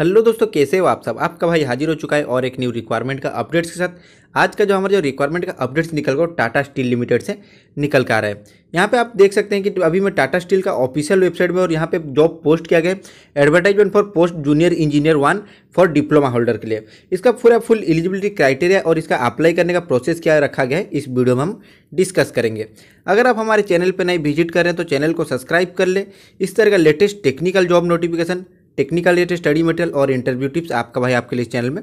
hello दोस्तों कैसे हो आप सब आपका भाई हाजिर हो चुका है और एक न्यू रिक्वायरमेंट का अपडेट्स के साथ आज का जो हमारा जो रिक्वायरमेंट का अपडेट्स निकल गया टाटा स्टील लिमिटेड से निकल कर आ रहा है यहाँ पे आप देख सकते हैं कि अभी मैं टाटा स्टील का ऑफिशियल वेबसाइट में और यहाँ पे जॉब पोस्ट किया गया advertisement for post junior engineer one for diploma holder के लिए इसका पूरा फुल एलिजिबिलिटी क्राइटेरिया और इसका अप्लाई करने का प्रोसेस क्या रखा गया है इस वीडियो में हम डिस्कस करेंगे अगर आप हमारे चैनल पर नहीं विजिट कर रहे हैं तो चैनल को सब्सक्राइब कर लें इस तरह का latest technical job notification technical related study material और इंटरव्यू टिप्स आपका भाई आपके लिए चैनल में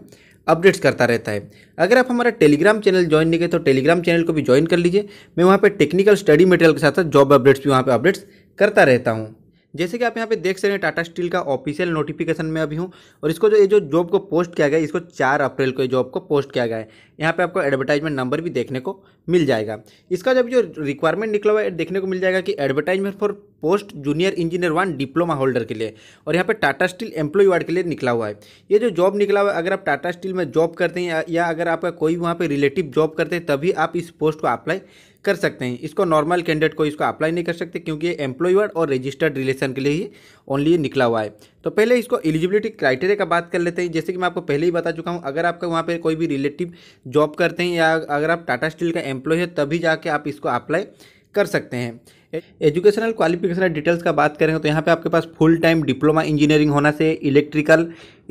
अपडेट्स करता रहता है अगर आप हमारा टेलीग्राम चैनल ज्वाइन नहीं करें तो टेलीग्राम चैनल को भी ज्वाइन कर लीजिए मैं वहाँ पर टेक्निकल स्टडी मटेरियल के साथ साथ जॉब अपडेट्स भी वहाँ पर अपडेट्स करता रहता हूँ जैसे कि आप यहाँ पे देख सकते हैं टाटा स्टील का ऑफिशियल नोटिफिकेशन में अभी हूँ और इसको जो ये जो जॉब को पोस्ट किया गया इसको चार अप्रैल को ये जॉब को पोस्ट किया गया है यहाँ पे आपको एडवर्टाइजमेंट नंबर भी देखने को मिल जाएगा इसका जब जो रिक्वायरमेंट निकला हुआ है देखने को मिल जाएगा कि advertisement for post junior engineer one diploma holder के लिए और यहाँ पर टाटा स्टील एम्प्लॉय वार्ड के लिए निकला हुआ है ये जो जॉब निकला हुआ है अगर आप टाटा स्टील में जॉब करते हैं या अगर आपका कोई वहाँ पर रिलेटिव जॉब करते हैं तभी आप इस पोस्ट को अप्लाई कर सकते हैं इसको नॉर्मल कैंडिडेट को इसको अप्लाई नहीं कर सकते क्योंकि ये एम्प्लॉयर और रजिस्टर्ड रिलेशन के लिए ही ओनली निकला हुआ है तो पहले इसको एलिजिबिलिटी क्राइटेरिया का बात कर लेते हैं जैसे कि मैं आपको पहले ही बता चुका हूँ अगर आपका वहाँ पर कोई भी रिलेटिव जॉब करते हैं या अगर आप टाटा स्टील का एम्प्लॉय है तभी जाके आप इसको अप्लाई कर सकते हैं एजुकेशनल क्वालिफिकेशन डिटेल्स का बात करें तो यहाँ पे आपके पास फुल टाइम डिप्लोमा इंजीनियरिंग होना चाहिए इलेक्ट्रिकल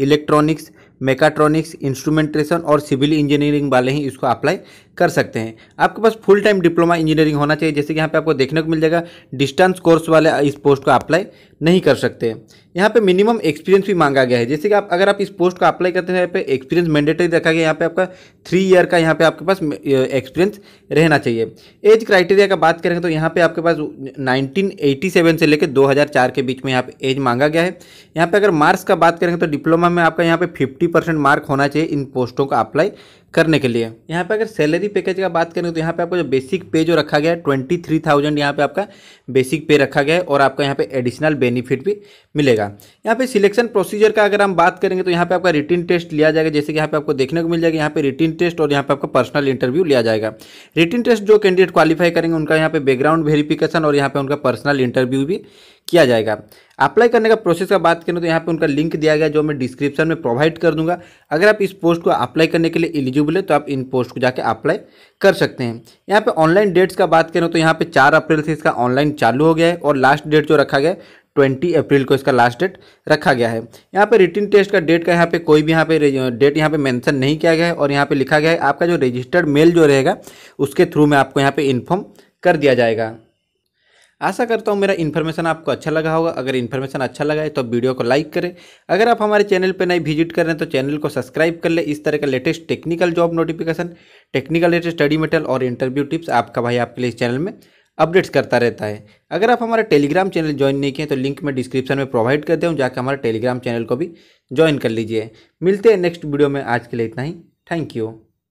इलेक्ट्रॉनिक्स मेकाट्रॉनिक्स इंस्ट्रूमेंटेशन और सिविल इंजीनियरिंग वाले ही इसको अप्लाई कर सकते हैं आपके पास फुल टाइम डिप्लोमा इंजीनियरिंग होना चाहिए जैसे कि यहाँ पे आपको देखने को मिल जाएगा डिस्टेंस कोर्स वाले इस पोस्ट को अप्लाई नहीं कर सकते यहाँ पे मिनिमम एक्सपीरियंस भी मांगा गया है जैसे कि आप अगर आप इस पोस्ट को अप्लाई करते हैं यहाँ पे एक्सपीरियंस मैंडेटरी रखा गया यहाँ पे आपका थ्री ईयर का यहाँ पे आपके पास एक्सपीरियंस रहना चाहिए एज क्राइटेरिया का बात करेंगे तो यहाँ पे आपके पास 1987 से लेकर 2004 के बीच में यहाँ पे एज मांगा गया है यहाँ पर अगर मार्क्स का बात करेंगे तो डिप्लोमा में आपका यहाँ पे फिफ्टी मार्क होना चाहिए इन पोस्टों का अप्लाई करने के लिए यहाँ पे अगर सैलरी पैकेज का बात करें तो यहाँ पे आपको जो बेसिक पे जो रखा गया है ट्वेंटी थ्री थाउजेंड यहाँ पर आपका बेसिक पे रखा गया है और आपका यहाँ पे एडिशनल बेनिफिट भी मिलेगा यहाँ पे सिलेक्शन प्रोसीजर का अगर हम बात करेंगे तो यहाँ पे आपका रिटर्न टेस्ट लिया जाएगा जैसे कि यहाँ पे आपको देखने को मिल जाएगा यहाँ पे रिटर्न टेस्ट और यहाँ पे आपका पर्सनल इंटरव्यू लिया जाएगा रिटर्न टेस्ट जो कैंडिडेट क्वालिफाई करेंगे उनका यहाँ पे बैकग्राउंड वेरिफिकेशन और यहाँ पे उनका पर्सनल इंटरव्यू भी किया जाएगा अप्लाई करने का प्रोसेस का बात करें तो यहाँ पे उनका लिंक दिया गया जो मैं डिस्क्रिप्शन में प्रोवाइड कर दूंगा अगर आप इस पोस्ट को अप्लाई करने के लिए एलिजिबल है तो आप इन पोस्ट को जाके अप्लाई कर सकते हैं यहाँ पे ऑनलाइन डेट्स का बात करें तो यहाँ पे चार अप्रैल से इसका ऑनलाइन चालू हो गया है और लास्ट डेट जो रखा गया है ट्वेंटी अप्रैल को इसका लास्ट डेट रखा गया है यहाँ पे रिटर्न टेस्ट का डेट का यहाँ पे कोई भी यहाँ पे डेट यहाँ पे मेंशन नहीं किया गया है और यहाँ पे लिखा गया है आपका जो रजिस्टर्ड मेल जो रहेगा उसके थ्रू में आपको यहाँ पे इन्फॉर्म कर दिया जाएगा आशा करता हूँ मेरा इन्फॉर्मेशन आपको अच्छा लगा होगा अगर इन्फॉर्मेशन अच्छा लगा है तो वीडियो को लाइक करें अगर आप हमारे चैनल पर नहीं विजिट कर रहे हैं तो चैनल को सब्सक्राइब कर ले इस तरह का latest technical job notification technical latest study material और इंटरव्यू टिप्स आपका भाई आपके लिए इस चैनल में अपडेट्स करता रहता है अगर आप हमारा टेलीग्राम चैनल ज्वाइन नहीं किए तो लिंक में डिस्क्रिप्शन में प्रोवाइड कर हूँ जाकर हमारे टेलीग्राम चैनल को भी ज्वाइन कर लीजिए मिलते हैं नेक्स्ट वीडियो में आज के लिए इतना ही थैंक यू